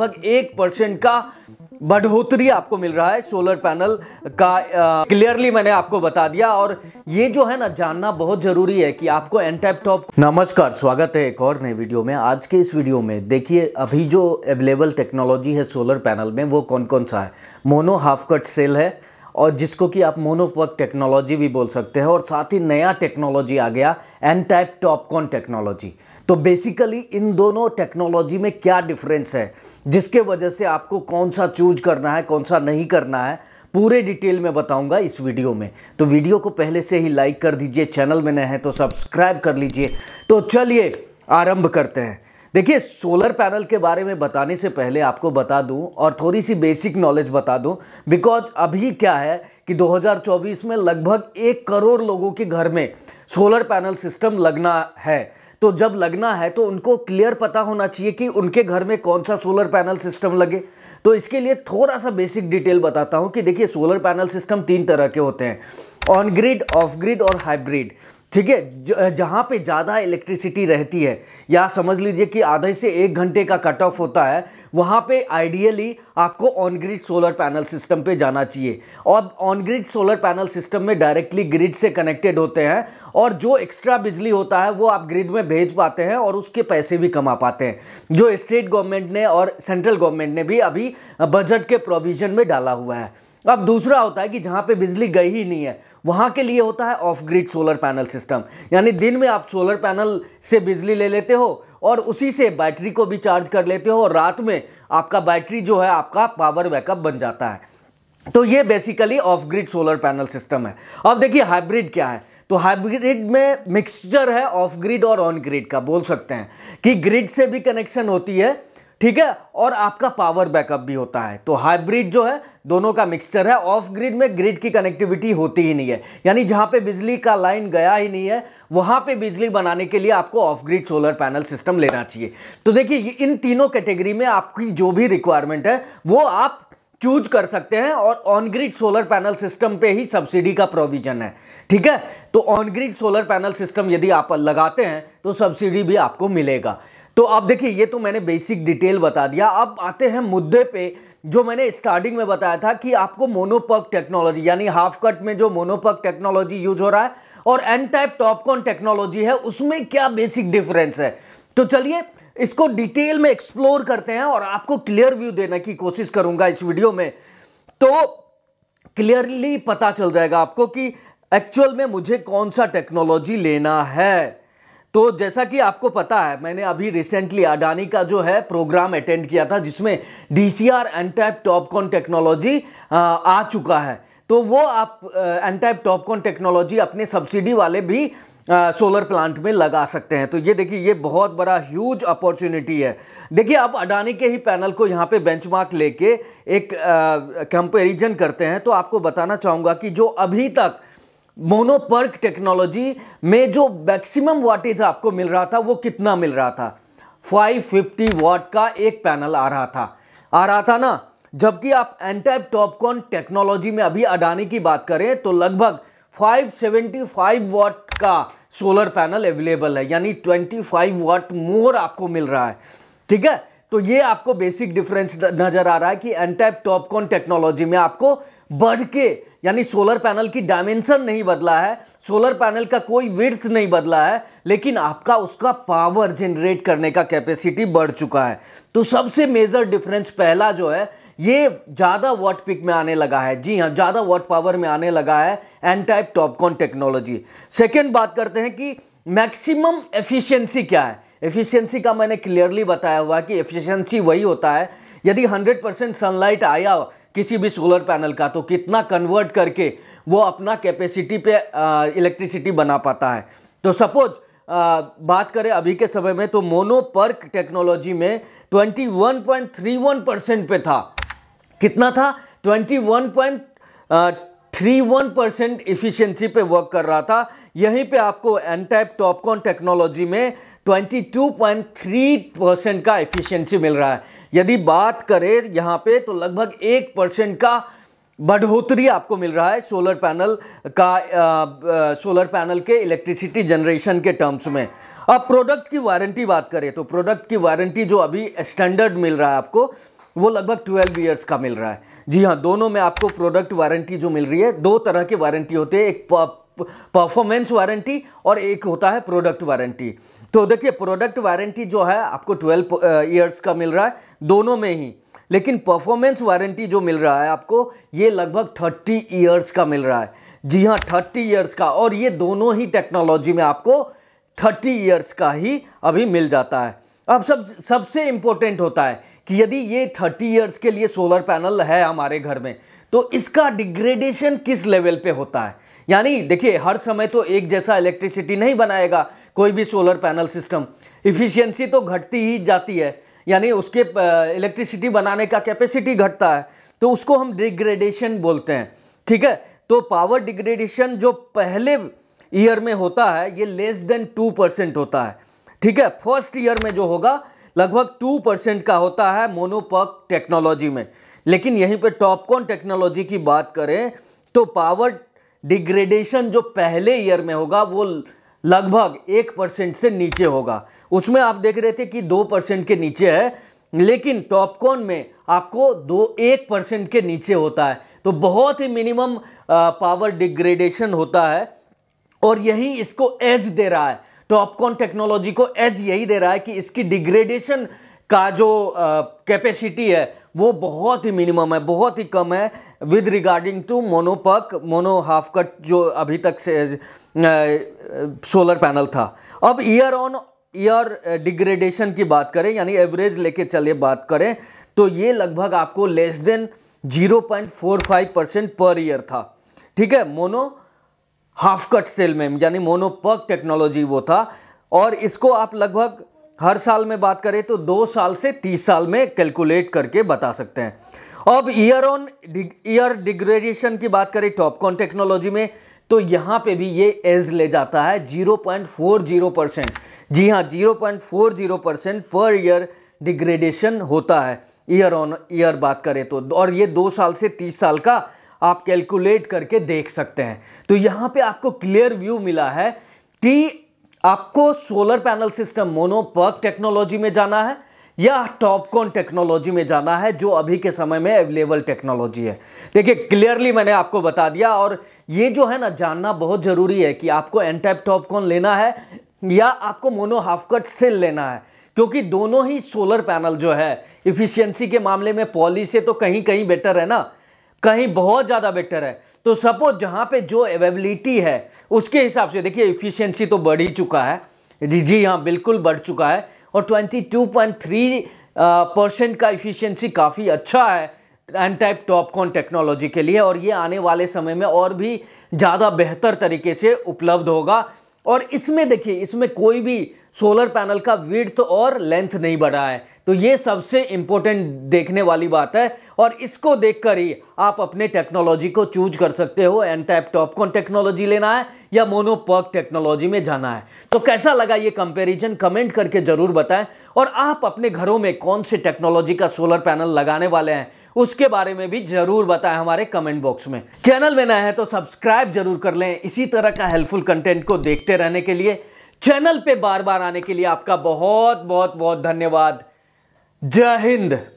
लगभग एक परसेंट का बढ़ोतरी आपको मिल रहा है सोलर पैनल का क्लियरली मैंने आपको बता दिया और ये जो है ना जानना बहुत जरूरी है कि आपको टैप टॉप नमस्कार स्वागत है एक और नए वीडियो में आज के इस वीडियो में देखिए अभी जो अवेलेबल टेक्नोलॉजी है सोलर पैनल में वो कौन कौन सा है मोनो हाफ कट सेल है और जिसको कि आप मोनोपक टेक्नोलॉजी भी बोल सकते हैं और साथ ही नया टेक्नोलॉजी आ गया एन टाइप टॉपकॉन टेक्नोलॉजी तो बेसिकली इन दोनों टेक्नोलॉजी में क्या डिफरेंस है जिसके वजह से आपको कौन सा चूज करना है कौन सा नहीं करना है पूरे डिटेल में बताऊंगा इस वीडियो में तो वीडियो को पहले से ही लाइक कर दीजिए चैनल में नए हैं तो सब्सक्राइब कर लीजिए तो चलिए आरंभ करते हैं देखिए सोलर पैनल के बारे में बताने से पहले आपको बता दूं और थोड़ी सी बेसिक नॉलेज बता दूं बिकॉज अभी क्या है कि 2024 में लगभग एक करोड़ लोगों के घर में सोलर पैनल सिस्टम लगना है तो जब लगना है तो उनको क्लियर पता होना चाहिए कि उनके घर में कौन सा सोलर पैनल सिस्टम लगे तो इसके लिए थोड़ा सा बेसिक डिटेल बताता हूँ कि देखिए सोलर पैनल सिस्टम तीन तरह के होते हैं ऑन ग्रिड ऑफ ग्रिड और हाइब्रिड ठीक है जहाँ पे ज़्यादा इलेक्ट्रिसिटी रहती है या समझ लीजिए कि आधे से एक घंटे का कट ऑफ होता है वहाँ पे आइडियली आपको on grid solar panel system पे जाना चाहिए और on grid solar panel system में डायरेक्टली ग्रिड से कनेक्टेड होते हैं और जो एक्स्ट्रा बिजली होता है वो आप ग्रिड में भेज पाते हैं और उसके पैसे भी कमा पाते हैं जो स्टेट गवर्नमेंट ने और सेंट्रल गवर्नमेंट ने भी अभी बजट के प्रोविजन में डाला हुआ है तो अब दूसरा होता है कि जहाँ पे बिजली गई ही नहीं है वहाँ के लिए होता है off grid solar panel system यानी दिन में आप सोलर पैनल से बिजली ले लेते हो और उसी से बैटरी को भी चार्ज कर लेते हो और रात में आपका बैटरी जो है आपका पावर बैकअप बन जाता है तो ये basically off grid solar panel system है अब देखिए हाइब्रिड क्या है तो हाइब्रिड में मिक्सचर है ऑफ ग्रिड और ऑन ग्रिड का बोल सकते हैं कि ग्रिड से भी कनेक्शन होती है ठीक है और आपका पावर बैकअप भी होता है तो हाइब्रिड जो है दोनों का मिक्सचर है ऑफ ग्रिड में ग्रिड की कनेक्टिविटी होती ही नहीं है यानी जहां पे बिजली का लाइन गया ही नहीं है वहां पे बिजली बनाने के लिए आपको off grid solar panel system लेना चाहिए तो देखिए इन तीनों कैटेगरी में आपकी जो भी रिक्वायरमेंट है वो आप चूज कर सकते हैं और on grid solar panel system पे ही सब्सिडी का प्रोविजन है ठीक है तो on grid solar panel system यदि आप लगाते हैं तो सब्सिडी भी आपको मिलेगा तो आप देखिए ये तो मैंने बेसिक डिटेल बता दिया अब आते हैं मुद्दे पे जो मैंने स्टार्टिंग में बताया था कि आपको मोनोपक टेक्नोलॉजी यानी हाफ कट में जो मोनोपक टेक्नोलॉजी यूज हो रहा है और एन टाइप टॉपकॉन टेक्नोलॉजी है उसमें क्या बेसिक डिफरेंस है तो चलिए इसको डिटेल में एक्सप्लोर करते हैं और आपको क्लियर व्यू देने की कोशिश करूंगा इस वीडियो में तो क्लियरली पता चल जाएगा आपको कि एक्चुअल में मुझे कौन सा टेक्नोलॉजी लेना है तो जैसा कि आपको पता है मैंने अभी रिसेंटली अडानी का जो है प्रोग्राम अटेंड किया था जिसमें D C R N type TOPCon technology आ चुका है तो वो आप एनटाइप टॉपकॉन टेक्नोलॉजी अपने सब्सिडी वाले भी सोलर प्लांट में लगा सकते हैं तो ये देखिए ये बहुत बड़ा ह्यूज अपॉर्चुनिटी है देखिए आप अडानी के ही पैनल को यहाँ पे बेंचमार्क लेके एक कंपैरिजन करते हैं तो आपको बताना चाहूँगा कि जो अभी तक मोनोपर्क टेक्नोलॉजी में जो मैक्सिमम वाटेज आपको मिल रहा था वो कितना मिल रहा था 550 वाट का एक पैनल आ रहा था आ रहा था ना जबकि आप एनटाइप टॉपकॉन टेक्नोलॉजी में अभी अडानी की बात करें तो लगभग 575 वाट का सोलर पैनल अवेलेबल है यानी 25 वाट मोर आपको मिल रहा है ठीक है तो ये आपको बेसिक डिफरेंस नज़र आ रहा है कि एनटाइप टॉपकॉन टेक्नोलॉजी में आपको बढ़ के यानी सोलर पैनल की डायमेंशन नहीं बदला है सोलर पैनल का कोई विर्थ नहीं बदला है लेकिन आपका उसका पावर जनरेट करने का कैपेसिटी बढ़ चुका है तो सबसे मेजर डिफरेंस पहला जो है ये ज़्यादा वाट पिक में आने लगा है जी हाँ ज़्यादा वाट पावर में आने लगा है N type TOPCon technology second बात करते हैं कि मैक्सिमम एफिशिएंसी क्या है एफिशिएंसी का मैंने क्लियरली बताया हुआ कि एफिशिएंसी वही होता है यदि 100 परसेंट सनलाइट आया किसी भी सोलर पैनल का तो कितना कन्वर्ट करके वो अपना कैपेसिटी पे इलेक्ट्रिसिटी बना पाता है तो सपोज़ बात करें अभी के समय में तो मोनोपर्क टेक्नोलॉजी में 21.31 परसेंट पे था कितना था 21. थ्री वन परसेंट इफिशियंसी पे वर्क कर रहा था यहीं पे आपको एन टाइप टॉपकॉन टेक्नोलॉजी में twenty two point three percent का इफिशियंसी मिल रहा है यदि बात करें यहाँ पे तो लगभग एक परसेंट का बढ़ोतरी आपको मिल रहा है सोलर पैनल का आ, आ, सोलर पैनल के इलेक्ट्रिसिटी जनरेशन के टर्म्स में अब प्रोडक्ट की वारंटी बात करें तो प्रोडक्ट की वारंटी जो अभी स्टैंडर्ड मिल रहा है आपको वो लगभग ट्वेल्व ईयर्स का मिल रहा है जी हाँ दोनों में आपको प्रोडक्ट वारंटी जो मिल रही है दो तरह की वारंटी होती है एक परफॉर्मेंस वारंटी और एक होता है प्रोडक्ट वारंटी तो देखिए प्रोडक्ट वारंटी जो है आपको ट्वेल्व ईयर्स का मिल रहा है दोनों में ही लेकिन परफॉर्मेंस वारंटी जो मिल रहा है आपको ये लगभग थर्टी ईयर्स का मिल रहा है जी हाँ थर्टी ईयर्स का और ये दोनों ही टेक्नोलॉजी में आपको थर्टी ईयर्स का ही अभी मिल जाता है अब सब सबसे इम्पोर्टेंट होता है कि यदि ये थर्टी ईयर्स के लिए सोलर पैनल है हमारे घर में तो इसका डिग्रेडेशन किस लेवल पे होता है यानी देखिए हर समय तो एक जैसा इलेक्ट्रिसिटी नहीं बनाएगा कोई भी सोलर पैनल सिस्टम इफ़िशियंसी तो घटती ही जाती है यानी उसके इलेक्ट्रिसिटी बनाने का कैपेसिटी घटता है तो उसको हम डिग्रेडेशन बोलते हैं ठीक है तो पावर डिग्रेडेशन जो पहले ईयर में होता है ये लेस देन टू परसेंट होता है ठीक है फर्स्ट ईयर में जो होगा लगभग टू परसेंट का होता है मोनोपक टेक्नोलॉजी में लेकिन यहीं पे टॉपकॉन टेक्नोलॉजी की बात करें तो पावर डिग्रेडेशन जो पहले ईयर में होगा वो लगभग एक परसेंट से नीचे होगा उसमें आप देख रहे थे कि दो परसेंट के नीचे है लेकिन टॉपकॉन में आपको दो एक परसेंट के नीचे होता है तो बहुत ही मिनिमम पावर डिग्रेडेशन होता है और यही इसको एज दे रहा है तो अपकॉन टेक्नोलॉजी को एज यही दे रहा है कि इसकी डिग्रेडेशन का जो कैपेसिटी है वो बहुत ही मिनिमम है बहुत ही कम है with regarding to mono PERC mono half cut जो अभी तक से सोलर पैनल था अब ईयर ऑन ईयर डिग्रेडेशन की बात करें यानी एवरेज लेके चले बात करें तो ये लगभग आपको less than 0.45 percent per year था ठीक है मोनो हाफ कट सेल में यानी मोनोपर्क टेक्नोलॉजी वो था और इसको आप लगभग हर साल में बात करें तो दो साल से तीस साल में कैलकुलेट करके बता सकते हैं अब ईयर ऑन ईयर डिग्रेडेशन की बात करें टॉपकॉन टेक्नोलॉजी में तो यहाँ पे भी ये एज ले जाता है 0.40 परसेंट जी हाँ 0.40 परसेंट पर ईयर डिग्रेडेशन होता है ईयर ऑन ईयर बात करें तो और ये दो साल से तीस साल का आप कैलकुलेट करके देख सकते हैं तो यहाँ पे आपको क्लियर व्यू मिला है कि आपको solar panel system mono PERC technology में जाना है या टॉपकॉन टेक्नोलॉजी में जाना है जो अभी के समय में अवेलेबल टेक्नोलॉजी है देखिए क्लियरली मैंने आपको बता दिया और ये जो है ना जानना बहुत ज़रूरी है कि आपको एन टाइप टॉपकॉन लेना है या आपको मोनो हाफ कट सेल लेना है क्योंकि दोनों ही सोलर पैनल जो है इफ़िशियंसी के मामले में पॉली से तो कहीं कहीं बेटर है ना कहीं बहुत ज़्यादा बेटर है तो सपोज जहाँ पे जो अवेबिलिटी है उसके हिसाब से देखिए इफिशियंसी तो बढ़ ही चुका है जी जी हाँ बिल्कुल बढ़ चुका है और 22.3 परसेंट का इफिशियंसी काफ़ी अच्छा है एन टाइप टॉपकॉन टेक्नोलॉजी के लिए और ये आने वाले समय में और भी ज़्यादा बेहतर तरीके से उपलब्ध होगा और इसमें देखिए इसमें कोई भी सोलर पैनल का विड्थ और लेंथ नहीं बढ़ा है तो ये सबसे इम्पोर्टेंट देखने वाली बात है और इसको देखकर ही आप अपने टेक्नोलॉजी को चूज कर सकते हो एन टाइप टॉपकॉन टेक्नोलॉजी लेना है या मोनोपर्क टेक्नोलॉजी में जाना है तो कैसा लगा ये कंपैरिजन कमेंट करके ज़रूर बताएं और आप अपने घरों में कौन से टेक्नोलॉजी का सोलर पैनल लगाने वाले हैं उसके बारे में भी जरूर बताएं हमारे कमेंट बॉक्स में चैनल में नए हैं तो सब्सक्राइब जरूर कर लें इसी तरह का हेल्पफुल कंटेंट को देखते रहने के लिए चैनल पे बार बार आने के लिए आपका बहुत बहुत बहुत धन्यवाद जय हिंद